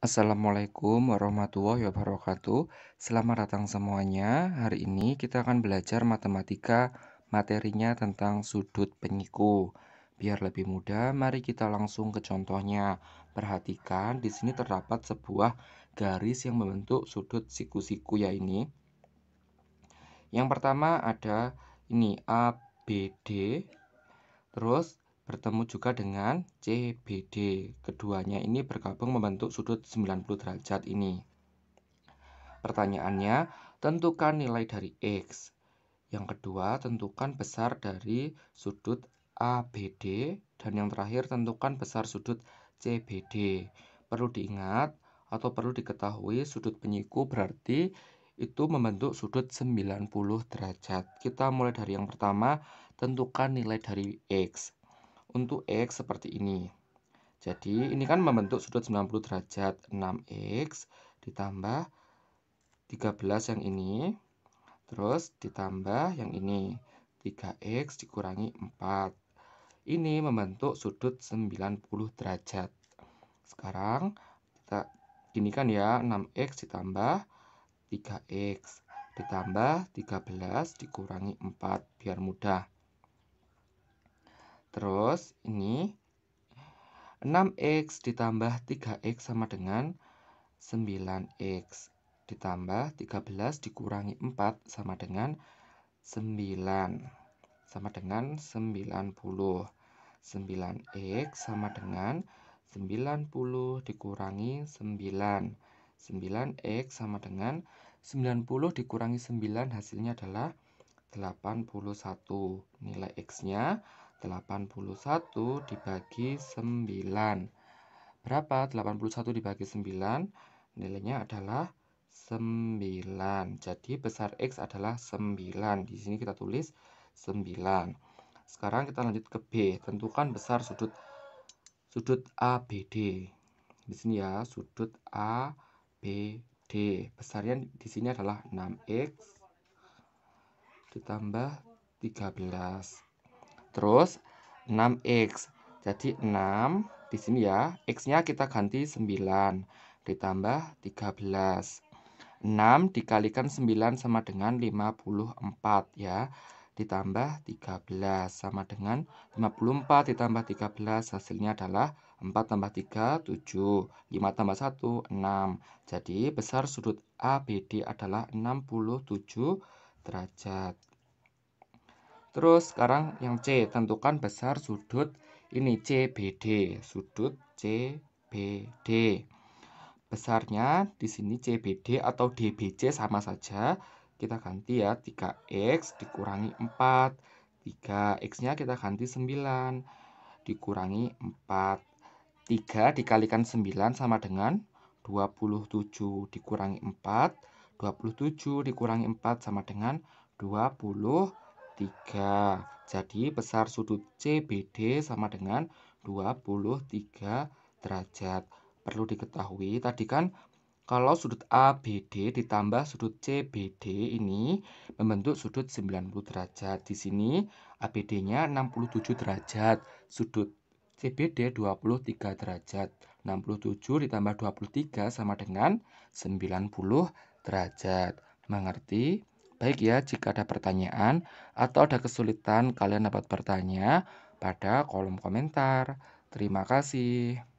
Assalamualaikum warahmatullahi wabarakatuh. Selamat datang semuanya. Hari ini kita akan belajar matematika, materinya tentang sudut penyiku. Biar lebih mudah, mari kita langsung ke contohnya. Perhatikan, di sini terdapat sebuah garis yang membentuk sudut siku-siku ya ini. Yang pertama ada ini ABD. Terus bertemu juga dengan CBD. Keduanya ini bergabung membentuk sudut 90 derajat ini. Pertanyaannya, tentukan nilai dari X. Yang kedua, tentukan besar dari sudut ABD. Dan yang terakhir, tentukan besar sudut CBD. Perlu diingat atau perlu diketahui sudut penyiku berarti itu membentuk sudut 90 derajat. Kita mulai dari yang pertama, tentukan nilai dari X untuk X seperti ini. Jadi ini kan membentuk sudut 90 derajat 6X ditambah 13 yang ini. Terus ditambah yang ini. 3X dikurangi 4. Ini membentuk sudut 90 derajat. Sekarang kita ini kan ya 6X ditambah 3X ditambah 13 dikurangi 4 biar mudah. Terus ini 6x ditambah 3x sama dengan 9x ditambah 13 dikurangi 4 sama dengan 9 sama dengan 90 9x sama dengan 90 dikurangi 9 9x sama dengan 90 dikurangi 9 hasilnya adalah 81 nilai x-nya 81 dibagi 9. Berapa 81 dibagi 9? Nilainya adalah 9. Jadi besar X adalah 9. Di sini kita tulis 9. Sekarang kita lanjut ke B. Tentukan besar sudut sudut ABD. Di sini ya, sudut ABD. Besarnya di sini adalah 6X ditambah 13 Terus 6x. Jadi 6 di sini ya, x-nya kita ganti 9 ditambah 13. 6 dikalikan 9 sama dengan 54 ya ditambah 13 sama dengan 54 ditambah 13 hasilnya adalah 4 tambah 3 7 5 tambah 1 6 jadi besar sudut ABD adalah 67 derajat Terus sekarang yang C, tentukan besar sudut ini CBD, sudut CBD. Besarnya di sini CBD atau DBC sama saja. Kita ganti ya 3X dikurangi 4. 3X-nya kita ganti 9 dikurangi 4. 3 dikalikan 9 sama dengan 27 dikurangi 4. 27 dikurangi 4 sama dengan 27. 3. Jadi besar sudut CBD sama dengan 23 derajat. Perlu diketahui tadi kan kalau sudut ABD ditambah sudut CBD ini membentuk sudut 90 derajat. Di sini ABD-nya 67 derajat, sudut CBD 23 derajat. 67 ditambah 23 sama dengan 90 derajat. Mengerti? Baik ya, jika ada pertanyaan atau ada kesulitan, kalian dapat bertanya pada kolom komentar. Terima kasih.